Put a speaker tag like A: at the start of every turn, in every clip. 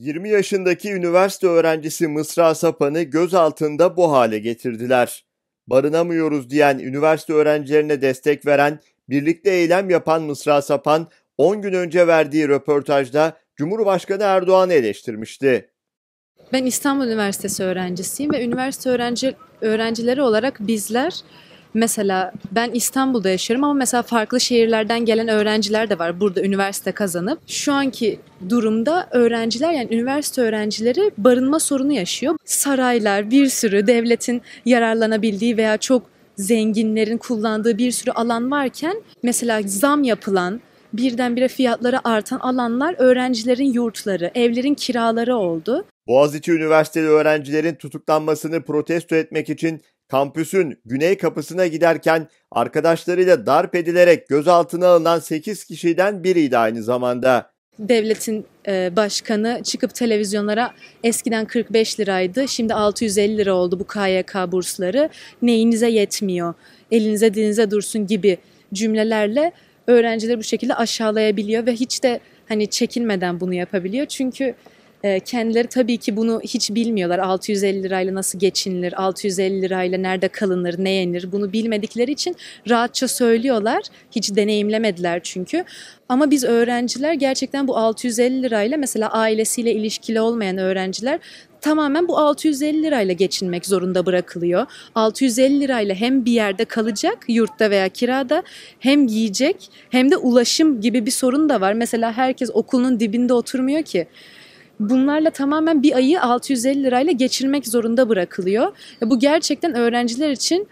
A: 20 yaşındaki üniversite öğrencisi Mısra Sapan'ı gözaltında bu hale getirdiler. Barınamıyoruz diyen üniversite öğrencilerine destek veren, birlikte eylem yapan Mısra Sapan 10 gün önce verdiği röportajda Cumhurbaşkanı Erdoğan'ı eleştirmişti.
B: Ben İstanbul Üniversitesi öğrencisiyim ve üniversite öğrenci öğrencileri olarak bizler Mesela ben İstanbul'da yaşıyorum ama mesela farklı şehirlerden gelen öğrenciler de var burada üniversite kazanıp. Şu anki durumda öğrenciler yani üniversite öğrencileri barınma sorunu yaşıyor. Saraylar bir sürü devletin yararlanabildiği veya çok zenginlerin kullandığı bir sürü alan varken mesela zam yapılan birdenbire fiyatları artan alanlar öğrencilerin yurtları, evlerin kiraları oldu.
A: Boğaziçi Üniversiteli öğrencilerin tutuklanmasını protesto etmek için kampüsün güney kapısına giderken arkadaşlarıyla darp edilerek gözaltına alınan 8 kişiden biriydi aynı zamanda.
B: Devletin e, başkanı çıkıp televizyonlara eskiden 45 liraydı şimdi 650 lira oldu bu KYK bursları neyinize yetmiyor elinize dilinize dursun gibi cümlelerle öğrencileri bu şekilde aşağılayabiliyor ve hiç de hani çekinmeden bunu yapabiliyor. Çünkü kendileri tabii ki bunu hiç bilmiyorlar. 650 lirayla nasıl geçinilir, 650 lirayla nerede kalınır, ne yenir bunu bilmedikleri için rahatça söylüyorlar. Hiç deneyimlemediler çünkü. Ama biz öğrenciler gerçekten bu 650 lirayla mesela ailesiyle ilişkili olmayan öğrenciler tamamen bu 650 lirayla geçinmek zorunda bırakılıyor. 650 lirayla hem bir yerde kalacak yurtta veya kirada hem giyecek hem de ulaşım gibi bir sorun da var. Mesela herkes okulun dibinde oturmuyor ki bunlarla tamamen bir ayı 650 lirayla geçirmek zorunda bırakılıyor. E, bu gerçekten öğrenciler için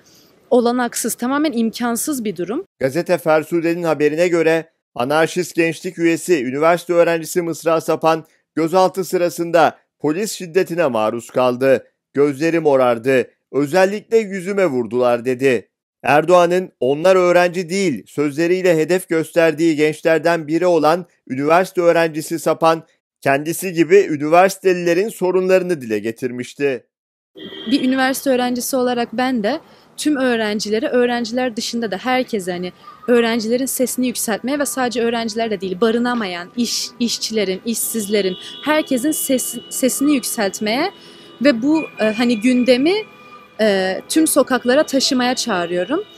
B: olanaksız, tamamen imkansız bir durum.
A: Gazete Fersude'nin haberine göre anarşist gençlik üyesi üniversite öğrencisi Mısra Sapan gözaltı sırasında polis şiddetine maruz kaldı. Gözleri morardı. Özellikle yüzüme vurdular dedi. Erdoğan'ın onlar öğrenci değil sözleriyle hedef gösterdiği gençlerden biri olan üniversite öğrencisi Sapan kendisi gibi üniversitelilerin sorunlarını dile getirmişti.
B: Bir üniversite öğrencisi olarak ben de tüm öğrencilere, öğrenciler dışında da herkese hani öğrencilerin sesini yükseltmeye ve sadece öğrenciler de değil barınamayan iş, işçilerin, işsizlerin, herkesin ses, sesini yükseltmeye ve bu e, hani gündemi e, tüm sokaklara taşımaya çağırıyorum.